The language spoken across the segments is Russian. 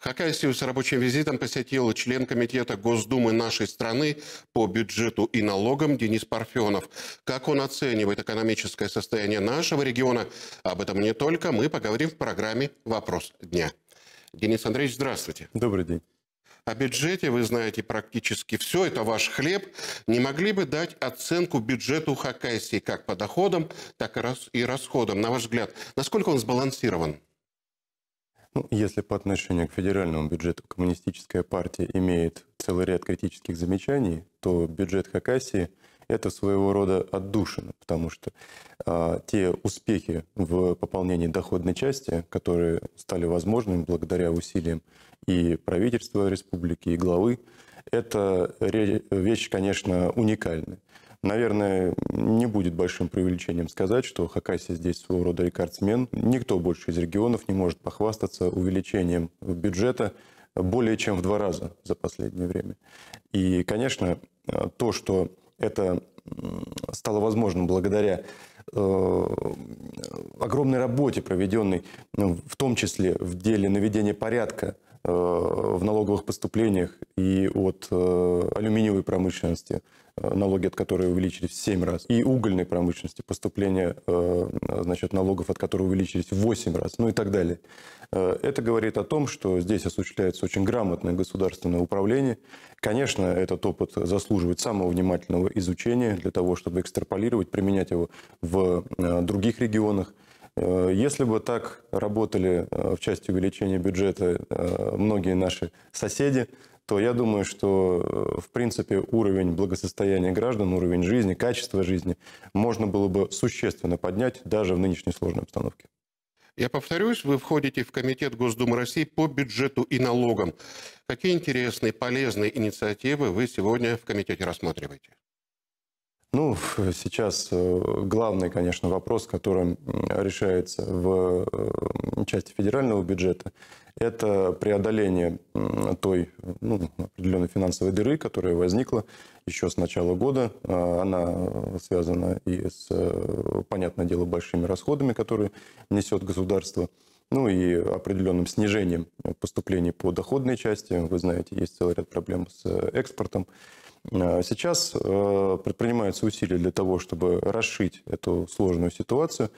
Хакасию с рабочим визитом посетил член комитета Госдумы нашей страны по бюджету и налогам Денис Парфенов. Как он оценивает экономическое состояние нашего региона, об этом не только, мы поговорим в программе «Вопрос дня». Денис Андреевич, здравствуйте. Добрый день. О бюджете вы знаете практически все, это ваш хлеб. Не могли бы дать оценку бюджету Хакасии как по доходам, так и расходам? На ваш взгляд, насколько он сбалансирован? Ну, если по отношению к федеральному бюджету коммунистическая партия имеет целый ряд критических замечаний, то бюджет Хакасии – это своего рода отдушина, потому что а, те успехи в пополнении доходной части, которые стали возможными благодаря усилиям и правительства республики, и главы, это вещь, конечно, уникальная. Наверное, не будет большим преувеличением сказать, что Хакасия здесь своего рода рекордсмен. Никто больше из регионов не может похвастаться увеличением бюджета более чем в два раза за последнее время. И, конечно, то, что это стало возможным благодаря э, огромной работе, проведенной ну, в том числе в деле наведения порядка Э, в налоговых поступлениях и от э, алюминиевой промышленности, э, налоги от которой увеличились в 7 раз, и угольной промышленности, поступления значит, налогов от которой увеличились в 8 раз, ну и так далее. Это говорит о том, что здесь осуществляется очень грамотное государственное управление. Конечно, этот опыт заслуживает самого внимательного изучения для того, чтобы экстраполировать, применять его в других регионах. Э, если бы так работали э, в части увеличения бюджета э, многие наши соседи, то я думаю, что, в принципе, уровень благосостояния граждан, уровень жизни, качество жизни можно было бы существенно поднять даже в нынешней сложной обстановке. Я повторюсь, вы входите в Комитет Госдумы России по бюджету и налогам. Какие интересные, полезные инициативы вы сегодня в комитете рассматриваете? Ну, сейчас э, главный, конечно, вопрос, который решается в э, части федерального бюджета, это преодоление той ну, определенной финансовой дыры, которая возникла еще с начала года. Э, она связана и с, понятное дело, большими расходами, которые несет государство ну и определенным снижением поступлений по доходной части. Вы знаете, есть целый ряд проблем с экспортом. А сейчас э, предпринимаются усилия для того, чтобы расшить эту сложную ситуацию.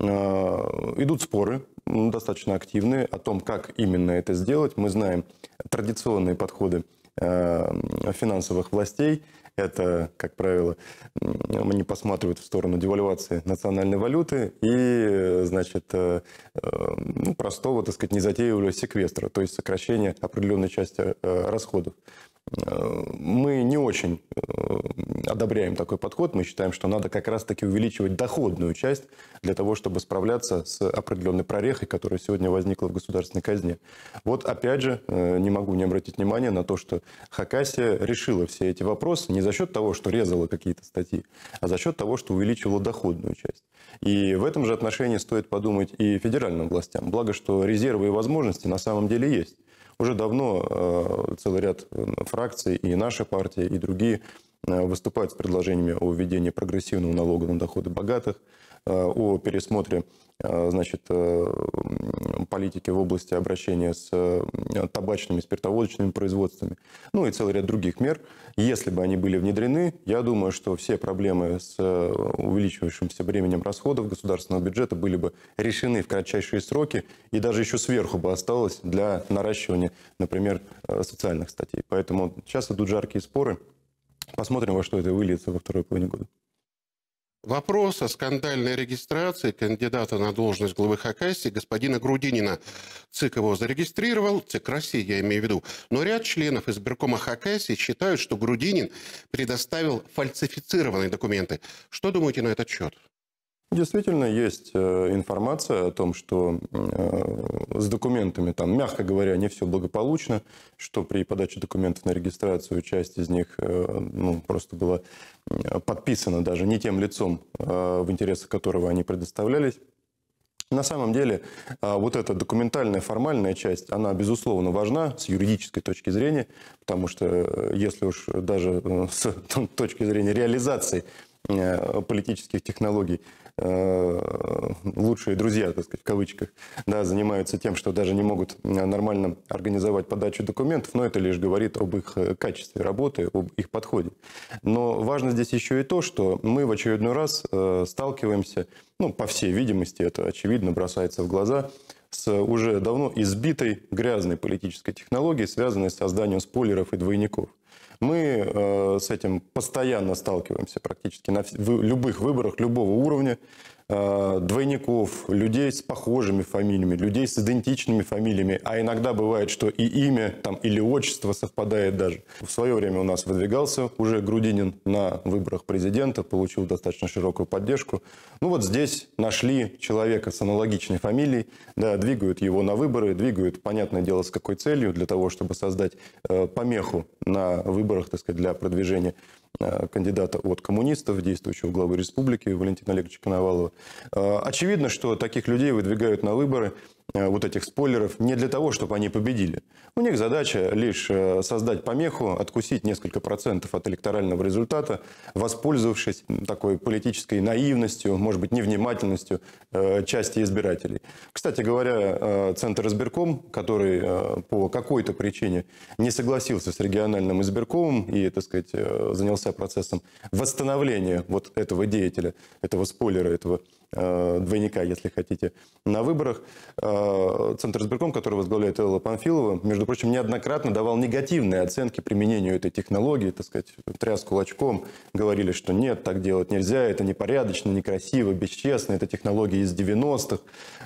Э, идут споры достаточно активные о том, как именно это сделать. Мы знаем традиционные подходы э, финансовых властей. Это, как правило, они посматривают в сторону девальвации национальной валюты и, значит, ну, простого, так сказать, незатейливого секвестра, то есть сокращение определенной части расходов мы не очень э, одобряем такой подход. Мы считаем, что надо как раз-таки увеличивать доходную часть для того, чтобы справляться с определенной прорехой, которая сегодня возникла в государственной казне. Вот опять же, э, не могу не обратить внимания на то, что Хакасия решила все эти вопросы не за счет того, что резала какие-то статьи, а за счет того, что увеличивала доходную часть. И в этом же отношении стоит подумать и федеральным властям. Благо, что резервы и возможности на самом деле есть. Уже давно э, целый ряд э, фракций и наша партия, и другие э, выступают с предложениями о введении прогрессивного налога на доходы богатых, Э, о пересмотре э, значит, э, политики в области обращения с табачными, спиртоводочными производствами, ну и целый ряд других мер. Если бы они были внедрены, я думаю, что все проблемы с увеличивающимся временем расходов государственного бюджета были бы решены в кратчайшие сроки, и даже еще сверху бы осталось для наращивания, например, социальных статей. Поэтому сейчас идут жаркие споры. Посмотрим, во что это выльется во второй половине года вопрос о скандальной регистрации кандидата на должность главы Хакасии господина Грудинина. ЦИК его зарегистрировал, ЦИК России я имею в виду. Но ряд членов избиркома Хакасии считают, что Грудинин предоставил фальсифицированные документы. Что думаете на этот счет? Действительно, есть э, информация о том, что э, с документами там, мягко говоря, не все благополучно, что при подаче документов на регистрацию часть из них э, ну, просто была подписаны даже не тем лицом, а, в интересах которого они предоставлялись. На самом деле, а, вот эта документальная, формальная часть, она, безусловно, важна с юридической точки зрения, потому что э, если уж даже э, с точки зрения реализации Э, политических технологий э, лучшие друзья, так сказать, в кавычках, да, занимаются тем, что даже не могут э, нормально организовать подачу документов, но это лишь говорит об их качестве работы, об их подходе. Но важно здесь еще и то, что мы в очередной раз сталкиваемся, ну, по всей видимости, это очевидно бросается в глаза, с уже давно избитой грязной политической технологией, связанной с созданием спойлеров и двойников. Мы э, с этим постоянно сталкиваемся практически на в любых выборах любого уровня. Э, двойников, людей с похожими фамилиями, людей с идентичными фамилиями, а иногда бывает, что и имя там, или отчество совпадает даже. В свое время у нас выдвигался уже Грудинин на выборах президента, получил достаточно широкую поддержку. Ну вот здесь нашли человека с аналогичной фамилией, да, двигают его на выборы, двигают, понятное дело, с какой целью, для того, чтобы создать э, помеху на выборах, так сказать, для продвижения э, кандидата от коммунистов, действующего главы республики Валентина Олеговича Коновалова. Э, очевидно, что таких людей выдвигают на выборы Э, вот этих спойлеров не для того, чтобы они победили. У них задача лишь э, создать помеху, откусить несколько процентов от электорального результата, воспользовавшись такой политической наивностью, может быть, невнимательностью э, части избирателей. Кстати говоря, Центр избирком, который по какой-то причине не согласился с региональным избиркомом и, так сказать, занялся процессом восстановления вот этого деятеля, этого спойлера, этого Э, двойника, если хотите, на выборах. Э, Центр избирком, который возглавляет Элла Панфилова, между прочим, неоднократно давал негативные оценки применению этой технологии, так сказать, тряс кулачком, говорили, что нет, так делать нельзя, это непорядочно, некрасиво, бесчестно, это технология из 90-х.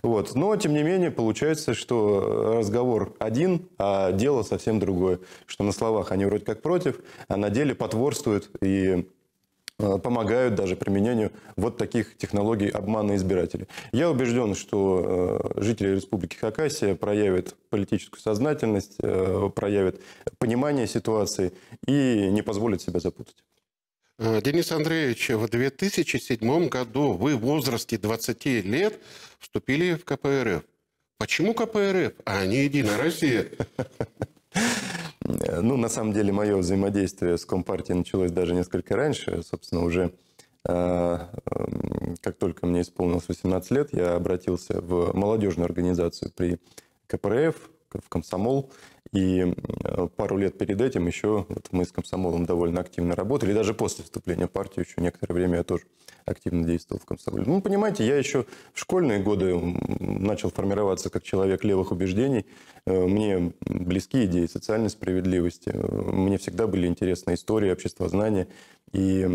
Вот. Но, тем не менее, получается, что разговор один, а дело совсем другое, что на словах они вроде как против, а на деле потворствуют и Э, помогают даже применению вот таких технологий обмана избирателей. Я убежден, что э, жители Республики Хакасия проявят политическую сознательность, э, проявят понимание ситуации и не позволят себя запутать. Денис Андреевич, в 2007 году вы в возрасте 20 лет вступили в КПРФ. Почему КПРФ, а не Единая Россия? Э, ну, на самом деле, мое взаимодействие с Компартией началось даже несколько раньше. Собственно, уже э, эм, как только мне исполнилось 18 лет, я обратился в молодежную организацию при КПРФ, в комсомол, и э, пару лет перед этим еще вот мы с Комсомолом довольно активно работали. даже после вступления в партию еще некоторое время я тоже активно действовал в Комсомоле. Ну, понимаете, я еще в школьные годы начал формироваться как человек левых убеждений. Э, мне близки идеи социальной справедливости. Э, мне всегда были интересны истории, обществознание. И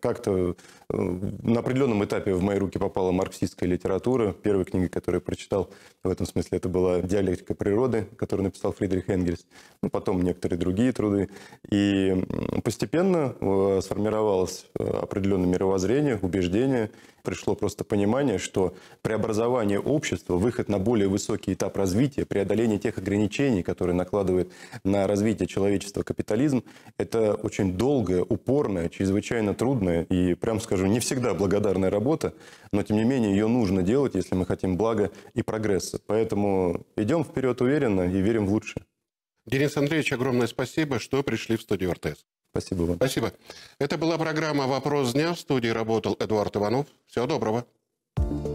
как-то э, на определенном этапе в мои руки попала марксистская литература. Первая книга, которую я прочитал в этом смысле, это была «Диалектика природы», которую написал Фридрих Энгельс. Ну, потом некоторые другие труды. И постепенно э, сформировалось э, определенное мировоззрение, убеждение – пришло просто понимание, что преобразование общества, выход на более высокий этап развития, преодоление тех ограничений, которые накладывает на развитие человечества капитализм, это очень долгая, упорная, чрезвычайно трудная и, прям скажу, не всегда благодарная работа, но тем не менее ее нужно делать, если мы хотим блага и прогресса. Поэтому идем вперед уверенно и верим в лучшее. Денис Андреевич, огромное спасибо, что пришли в студию РТС. Спасибо вам. Спасибо. Это была программа «Вопрос дня». В студии работал Эдуард Иванов. Всего доброго. thank you